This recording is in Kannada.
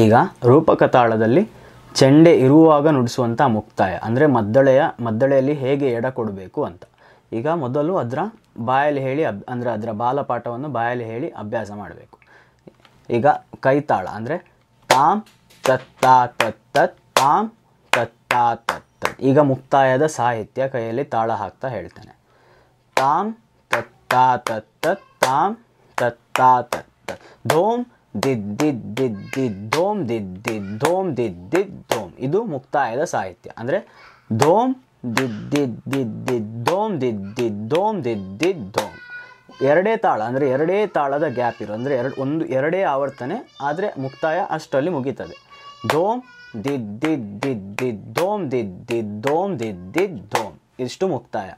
ಈಗ ರೂಪಕ ತಾಳದಲ್ಲಿ ಚೆಂಡೆ ಇರುವಾಗ ನುಡಿಸುವಂಥ ಮುಕ್ತಾಯ ಅಂದರೆ ಮದ್ದಳೆಯ ಮದ್ದಳೆಯಲ್ಲಿ ಹೇಗೆ ಎಡ ಕೊಡಬೇಕು ಅಂತ ಈಗ ಮೊದಲು ಅದರ ಬಾಯಲ್ಲಿ ಹೇಳಿ ಅಬ್ ಅಂದರೆ ಅದರ ಬಾಲಪಾಠವನ್ನು ಬಾಯಲ್ಲಿ ಹೇಳಿ ಅಭ್ಯಾಸ ಮಾಡಬೇಕು ಈಗ ಕೈತಾಳ ಅಂದರೆ ತಾಮ್ ತತ್ತ ತತ್ತ ತಾಮ್ ತತ್ತ ತತ್ತತ್ ಈಗ ಮುಕ್ತಾಯದ ಸಾಹಿತ್ಯ ಕೈಯಲ್ಲಿ ತಾಳ ಹಾಕ್ತಾ ಹೇಳ್ತಾನೆ ತಾಮ್ ತತ್ತ ತತ್ತ ತಾಮ್ ತತ್ತ ತತ್ತ ಧೋಮ್ ದಿದ್ ದಿದ್ ದಿದ್ ಧೋಮ್ ದಿದ್ ಧೋಮ್ ದಿದ್ ಧೋಮ್ ಇದು ಮುಕ್ತಾಯದ ಸಾಹಿತ್ಯ ಅಂದರೆ ಧೋಮ್ ದಿದ್ ದಿದ್ ದಿದ್ ಧೋಮ್ ದಿದ್ ಧೋಮ್ ದಿದ್ ಧೋಮ್ ಎರಡೇ ತಾಳ ಅಂದರೆ ಎರಡೇ ತಾಳದ ಗ್ಯಾಪ್ ಇರೋ ಅಂದರೆ ಎರಡು ಒಂದು ಎರಡೇ ಆವರ್ತನೆ ಆದರೆ ಮುಕ್ತಾಯ ಅಷ್ಟರಲ್ಲಿ ಮುಗೀತದೆ ಧೋಮ್ ದಿದ್ ದಿದ್ ದಿದ್ ಧೋಮ್ ದಿದ್ ಧೋಮ್ ದಿದ್ ಧೋಮ್ ಇಷ್ಟು ಮುಕ್ತಾಯ